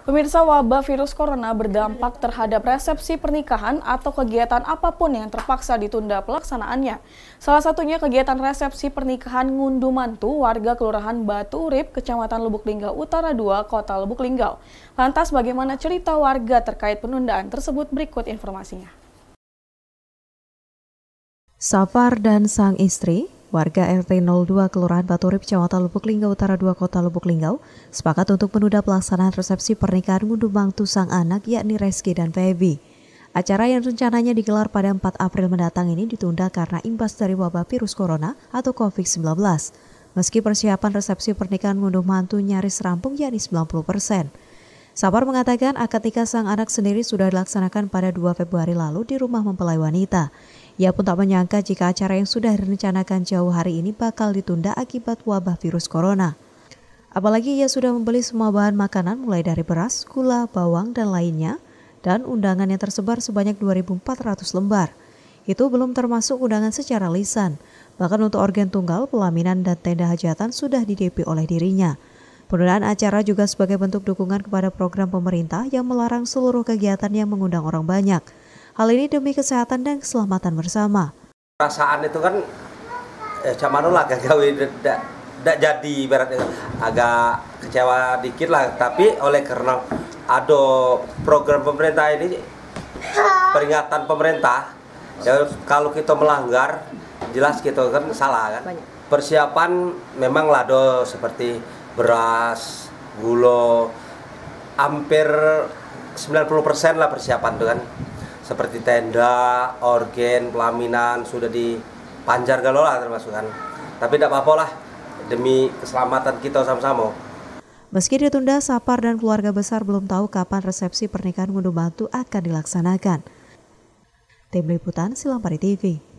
Pemirsa wabah virus corona berdampak terhadap resepsi pernikahan atau kegiatan apapun yang terpaksa ditunda pelaksanaannya. Salah satunya kegiatan resepsi pernikahan ngundu mantu warga Kelurahan Batu Urip, Kecamatan Lubuk Linggau Utara 2, Kota Lubuk Linggau. Lantas bagaimana cerita warga terkait penundaan tersebut berikut informasinya. Safar dan sang istri Warga RT 02 Kelurahan Batu Rip Kecamatan Lubuk Linggau Utara 2 Kota Lubuk Linggau sepakat untuk menunda pelaksanaan resepsi pernikahan ngunduh mantu sang anak yakni Reski dan Feby. Acara yang rencananya digelar pada 4 April mendatang ini ditunda karena imbas dari wabah virus corona atau COVID-19. Meski persiapan resepsi pernikahan ngunduh mantu nyaris rampung yakni 90 persen. Sapar mengatakan akad nikah sang anak sendiri sudah dilaksanakan pada 2 Februari lalu di rumah mempelai wanita. Ia pun tak menyangka jika acara yang sudah direncanakan jauh hari ini bakal ditunda akibat wabah virus corona. Apalagi ia sudah membeli semua bahan makanan mulai dari beras, gula, bawang, dan lainnya, dan undangan yang tersebar sebanyak 2.400 lembar. Itu belum termasuk undangan secara lisan. Bahkan untuk organ tunggal, pelaminan dan tenda hajatan sudah didepi oleh dirinya. Penundaan acara juga sebagai bentuk dukungan kepada program pemerintah yang melarang seluruh kegiatan yang mengundang orang banyak. Hal ini demi kesehatan dan keselamatan bersama. Perasaan itu kan eh, zaman dulu agak gawe tidak jadi ibaratnya agak kecewa dikit lah tapi oleh karena ada program pemerintah ini peringatan pemerintah ya kalau kita melanggar jelas kita kan salah kan persiapan memang lado seperti beras, gula, hampir 90% lah persiapan tuh kan. Seperti tenda, organ, pelaminan sudah di Panjar termasuk kan. Tapi tidak apa-apa lah demi keselamatan kita sama-sama. Meski ditunda, Sapar dan keluarga besar belum tahu kapan resepsi pernikahan ngunduh Batu akan dilaksanakan. Tim Liputan Silampari TV